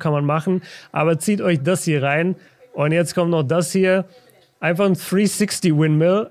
kann man machen. Aber zieht euch das hier rein. Und jetzt kommt noch das hier. Einfach ein 360 Windmill.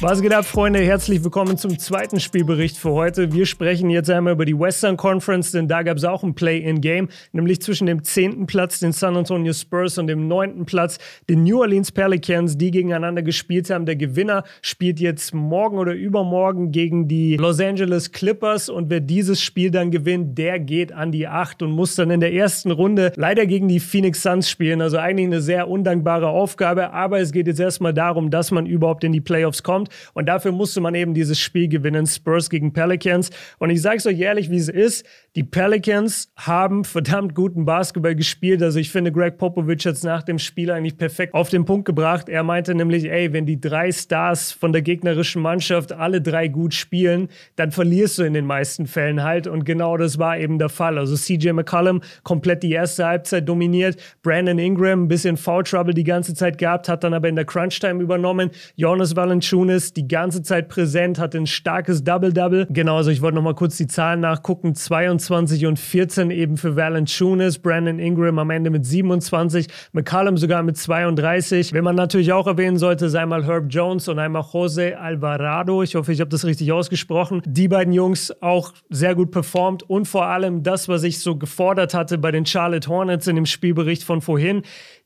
Was geht ab, Freunde? Herzlich willkommen zum zweiten Spielbericht für heute. Wir sprechen jetzt einmal über die Western Conference, denn da gab es auch ein Play-in-Game, nämlich zwischen dem zehnten Platz, den San Antonio Spurs, und dem neunten Platz, den New Orleans Pelicans, die gegeneinander gespielt haben. Der Gewinner spielt jetzt morgen oder übermorgen gegen die Los Angeles Clippers und wer dieses Spiel dann gewinnt, der geht an die Acht und muss dann in der ersten Runde leider gegen die Phoenix Suns spielen. Also eigentlich eine sehr undankbare Aufgabe, aber es geht jetzt erstmal darum, dass man überhaupt in die Playoffs kommt. Und dafür musste man eben dieses Spiel gewinnen, Spurs gegen Pelicans. Und ich sage es euch ehrlich, wie es ist. Die Pelicans haben verdammt guten Basketball gespielt. Also ich finde, Greg Popovich hat es nach dem Spiel eigentlich perfekt auf den Punkt gebracht. Er meinte nämlich, ey, wenn die drei Stars von der gegnerischen Mannschaft alle drei gut spielen, dann verlierst du in den meisten Fällen halt. Und genau das war eben der Fall. Also CJ McCollum komplett die erste Halbzeit dominiert. Brandon Ingram ein bisschen Foul Trouble die ganze Zeit gehabt, hat dann aber in der Crunch Time übernommen. Jonas Valanciunas ist die ganze Zeit präsent, hat ein starkes Double-Double. Genauso, also ich wollte nochmal kurz die Zahlen nachgucken. 22 und 14 eben für Valanciunas, Brandon Ingram am Ende mit 27, McCallum sogar mit 32. Wenn man natürlich auch erwähnen sollte, sei mal Herb Jones und einmal Jose Alvarado. Ich hoffe, ich habe das richtig ausgesprochen. Die beiden Jungs auch sehr gut performt und vor allem das, was ich so gefordert hatte bei den Charlotte Hornets in dem Spielbericht von vorhin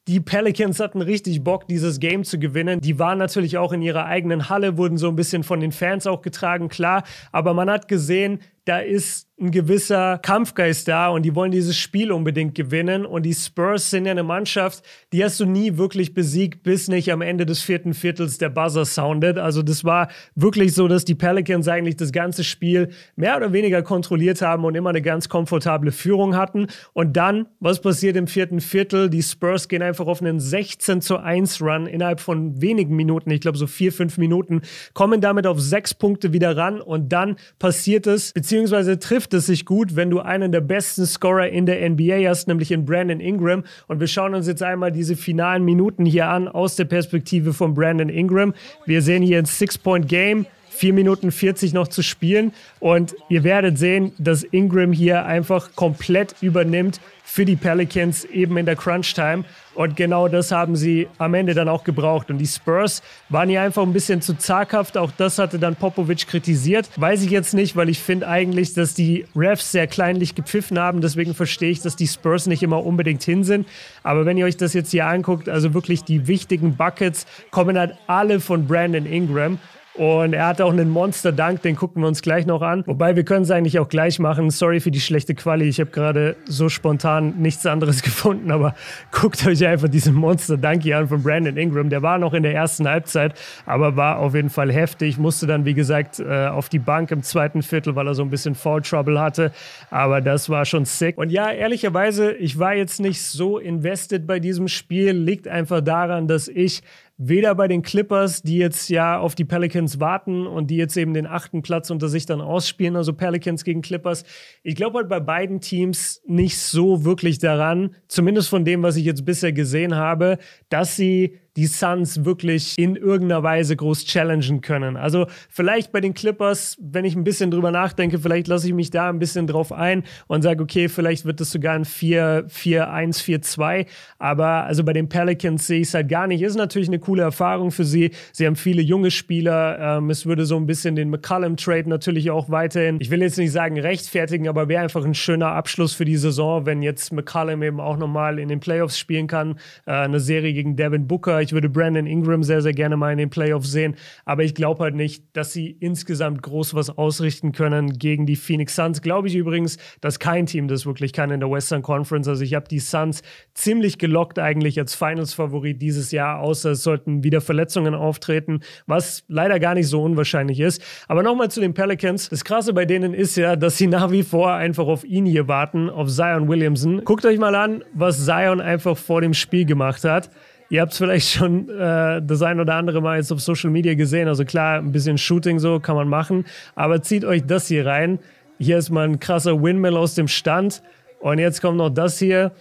die Pelicans hatten richtig Bock, dieses Game zu gewinnen. Die waren natürlich auch in ihrer eigenen Halle, wurden so ein bisschen von den Fans auch getragen, klar. Aber man hat gesehen, da ist ein gewisser Kampfgeist da und die wollen dieses Spiel unbedingt gewinnen. Und die Spurs sind ja eine Mannschaft, die hast du nie wirklich besiegt, bis nicht am Ende des vierten Viertels der Buzzer soundet. Also das war wirklich so, dass die Pelicans eigentlich das ganze Spiel mehr oder weniger kontrolliert haben und immer eine ganz komfortable Führung hatten. Und dann, was passiert im vierten Viertel? Die Spurs gehen einfach auf einen 16 zu 1 Run innerhalb von wenigen Minuten, ich glaube so vier, fünf Minuten, kommen damit auf sechs Punkte wieder ran und dann passiert es, beziehungsweise beziehungsweise trifft es sich gut, wenn du einen der besten Scorer in der NBA hast, nämlich in Brandon Ingram. Und wir schauen uns jetzt einmal diese finalen Minuten hier an aus der Perspektive von Brandon Ingram. Wir sehen hier ein Six-Point-Game. 4 Minuten 40 noch zu spielen. Und ihr werdet sehen, dass Ingram hier einfach komplett übernimmt für die Pelicans eben in der Crunch-Time. Und genau das haben sie am Ende dann auch gebraucht. Und die Spurs waren hier einfach ein bisschen zu zaghaft. Auch das hatte dann Popovic kritisiert. Weiß ich jetzt nicht, weil ich finde eigentlich, dass die Refs sehr kleinlich gepfiffen haben. Deswegen verstehe ich, dass die Spurs nicht immer unbedingt hin sind. Aber wenn ihr euch das jetzt hier anguckt, also wirklich die wichtigen Buckets kommen halt alle von Brandon Ingram. Und er hatte auch einen Monster-Dank, den gucken wir uns gleich noch an. Wobei, wir können es eigentlich auch gleich machen. Sorry für die schlechte Quali. Ich habe gerade so spontan nichts anderes gefunden, aber guckt euch einfach diesen Monster-Dank hier an von Brandon Ingram. Der war noch in der ersten Halbzeit, aber war auf jeden Fall heftig. Musste dann, wie gesagt, äh, auf die Bank im zweiten Viertel, weil er so ein bisschen fall trouble hatte. Aber das war schon sick. Und ja, ehrlicherweise, ich war jetzt nicht so invested bei diesem Spiel. Liegt einfach daran, dass ich weder bei den Clippers, die jetzt ja auf die Pelicans warten und die jetzt eben den achten Platz unter sich dann ausspielen, also Pelicans gegen Clippers. Ich glaube halt bei beiden Teams nicht so wirklich daran, zumindest von dem, was ich jetzt bisher gesehen habe, dass sie die Suns wirklich in irgendeiner Weise groß challengen können. Also vielleicht bei den Clippers, wenn ich ein bisschen drüber nachdenke, vielleicht lasse ich mich da ein bisschen drauf ein und sage, okay, vielleicht wird das sogar ein 4-1, 4-2. Aber also bei den Pelicans sehe ich es halt gar nicht. Ist natürlich eine coole Erfahrung für sie. Sie haben viele junge Spieler. Ähm, es würde so ein bisschen den McCollum-Trade natürlich auch weiterhin, ich will jetzt nicht sagen rechtfertigen, aber wäre einfach ein schöner Abschluss für die Saison, wenn jetzt McCollum eben auch nochmal in den Playoffs spielen kann. Äh, eine Serie gegen Devin Booker ich würde Brandon Ingram sehr, sehr gerne mal in den Playoffs sehen. Aber ich glaube halt nicht, dass sie insgesamt groß was ausrichten können gegen die Phoenix Suns. Glaube ich übrigens, dass kein Team das wirklich kann in der Western Conference. Also ich habe die Suns ziemlich gelockt eigentlich als Finals-Favorit dieses Jahr, außer es sollten wieder Verletzungen auftreten, was leider gar nicht so unwahrscheinlich ist. Aber nochmal zu den Pelicans. Das Krasse bei denen ist ja, dass sie nach wie vor einfach auf ihn hier warten, auf Zion Williamson. Guckt euch mal an, was Zion einfach vor dem Spiel gemacht hat. Ihr habt es vielleicht schon äh, das ein oder andere Mal jetzt auf Social Media gesehen. Also klar, ein bisschen Shooting so kann man machen, aber zieht euch das hier rein. Hier ist mal ein krasser Windmill aus dem Stand. Und jetzt kommt noch das hier.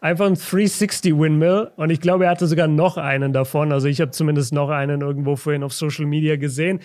Einfach ein 360 Windmill und ich glaube, er hatte sogar noch einen davon. Also ich habe zumindest noch einen irgendwo vorhin auf Social Media gesehen.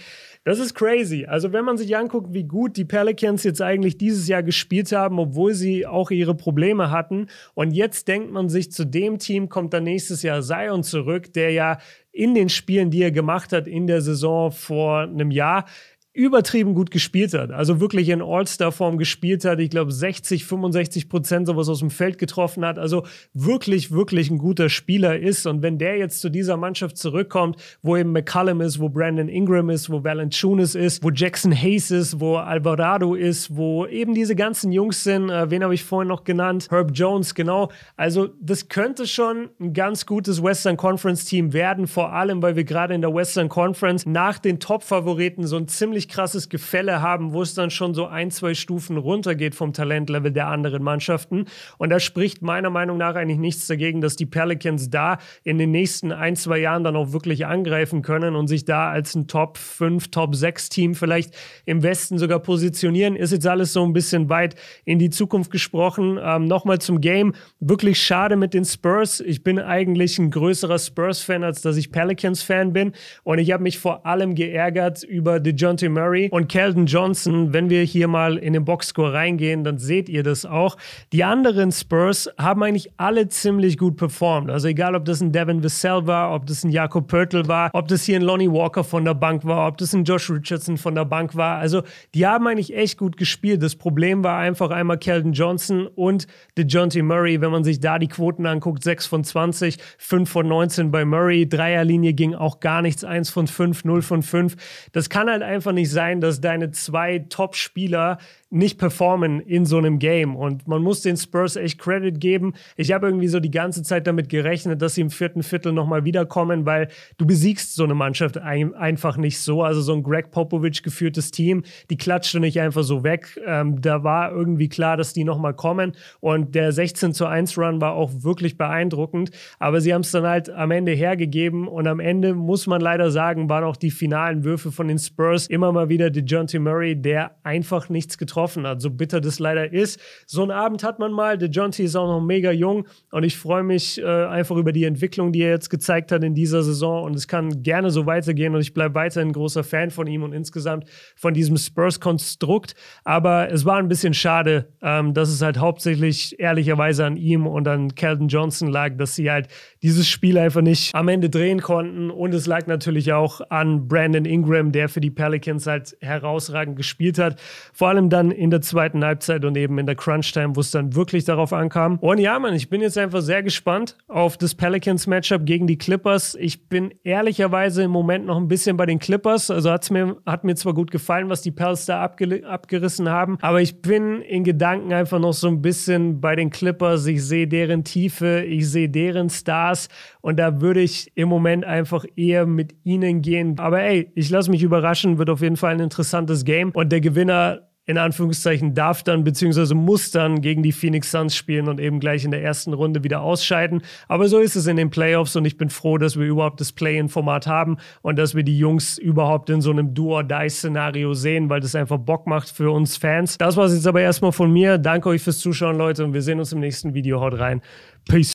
Das ist crazy. Also wenn man sich anguckt, wie gut die Pelicans jetzt eigentlich dieses Jahr gespielt haben, obwohl sie auch ihre Probleme hatten. Und jetzt denkt man sich, zu dem Team kommt dann nächstes Jahr Zion zurück, der ja in den Spielen, die er gemacht hat in der Saison vor einem Jahr, übertrieben gut gespielt hat. Also wirklich in All-Star-Form gespielt hat. Ich glaube, 60, 65 Prozent sowas aus dem Feld getroffen hat. Also wirklich, wirklich ein guter Spieler ist. Und wenn der jetzt zu dieser Mannschaft zurückkommt, wo eben McCallum ist, wo Brandon Ingram ist, wo Valanciunas ist, wo Jackson Hayes ist, wo Alvarado ist, wo eben diese ganzen Jungs sind. Äh, wen habe ich vorhin noch genannt? Herb Jones, genau. Also das könnte schon ein ganz gutes Western Conference-Team werden. Vor allem, weil wir gerade in der Western Conference nach den Top-Favoriten so ein ziemlich ziemlich krasses Gefälle haben, wo es dann schon so ein, zwei Stufen runtergeht vom Talentlevel der anderen Mannschaften. Und da spricht meiner Meinung nach eigentlich nichts dagegen, dass die Pelicans da in den nächsten ein, zwei Jahren dann auch wirklich angreifen können und sich da als ein Top 5, Top 6 Team vielleicht im Westen sogar positionieren. Ist jetzt alles so ein bisschen weit in die Zukunft gesprochen. Ähm, Nochmal zum Game. Wirklich schade mit den Spurs. Ich bin eigentlich ein größerer Spurs-Fan, als dass ich Pelicans-Fan bin. Und ich habe mich vor allem geärgert über DeJounte Murray und Keldon Johnson. Wenn wir hier mal in den Boxscore reingehen, dann seht ihr das auch. Die anderen Spurs haben eigentlich alle ziemlich gut performt. Also egal, ob das ein Devin Vassell war, ob das ein Jakob Pörtl war, ob das hier ein Lonnie Walker von der Bank war, ob das ein Josh Richardson von der Bank war. Also die haben eigentlich echt gut gespielt. Das Problem war einfach einmal Keldon Johnson und DeJounte Murray. Wenn man sich da die Quoten anguckt, 6 von 20, 5 von 19 bei Murray, Dreierlinie ging auch gar nichts, 1 von 5, 0 von 5. Das kann halt einfach nicht nicht sein, dass deine zwei Top-Spieler nicht performen in so einem Game. Und man muss den Spurs echt Credit geben. Ich habe irgendwie so die ganze Zeit damit gerechnet, dass sie im vierten Viertel nochmal wiederkommen, weil du besiegst so eine Mannschaft ein, einfach nicht so. Also so ein Greg Popovich geführtes Team, die klatschte nicht einfach so weg. Ähm, da war irgendwie klar, dass die nochmal kommen. Und der 16 zu 1 Run war auch wirklich beeindruckend. Aber sie haben es dann halt am Ende hergegeben. Und am Ende muss man leider sagen, waren auch die finalen Würfe von den Spurs immer mal wieder die DeJounte Murray, der einfach nichts getroffen getroffen hat, so bitter das leider ist. So einen Abend hat man mal. DeJounte ist auch noch mega jung und ich freue mich äh, einfach über die Entwicklung, die er jetzt gezeigt hat in dieser Saison und es kann gerne so weitergehen und ich bleibe weiterhin großer Fan von ihm und insgesamt von diesem Spurs-Konstrukt. Aber es war ein bisschen schade, ähm, dass es halt hauptsächlich ehrlicherweise an ihm und an Kelton Johnson lag, dass sie halt dieses Spiel einfach nicht am Ende drehen konnten und es lag natürlich auch an Brandon Ingram, der für die Pelicans halt herausragend gespielt hat. Vor allem dann in der zweiten Halbzeit und eben in der Crunch-Time, wo es dann wirklich darauf ankam. Und ja, Mann, ich bin jetzt einfach sehr gespannt auf das Pelicans-Matchup gegen die Clippers. Ich bin ehrlicherweise im Moment noch ein bisschen bei den Clippers. Also hat's mir, hat mir zwar gut gefallen, was die Pels da abge abgerissen haben, aber ich bin in Gedanken einfach noch so ein bisschen bei den Clippers. Ich sehe deren Tiefe, ich sehe deren Stars und da würde ich im Moment einfach eher mit ihnen gehen. Aber ey, ich lasse mich überraschen, wird auf jeden Fall ein interessantes Game und der Gewinner in Anführungszeichen darf dann bzw. muss dann gegen die Phoenix Suns spielen und eben gleich in der ersten Runde wieder ausscheiden. Aber so ist es in den Playoffs und ich bin froh, dass wir überhaupt das Play-in-Format haben und dass wir die Jungs überhaupt in so einem Do-or-Die-Szenario sehen, weil das einfach Bock macht für uns Fans. Das war es jetzt aber erstmal von mir. Danke euch fürs Zuschauen, Leute, und wir sehen uns im nächsten Video. Haut rein. Peace.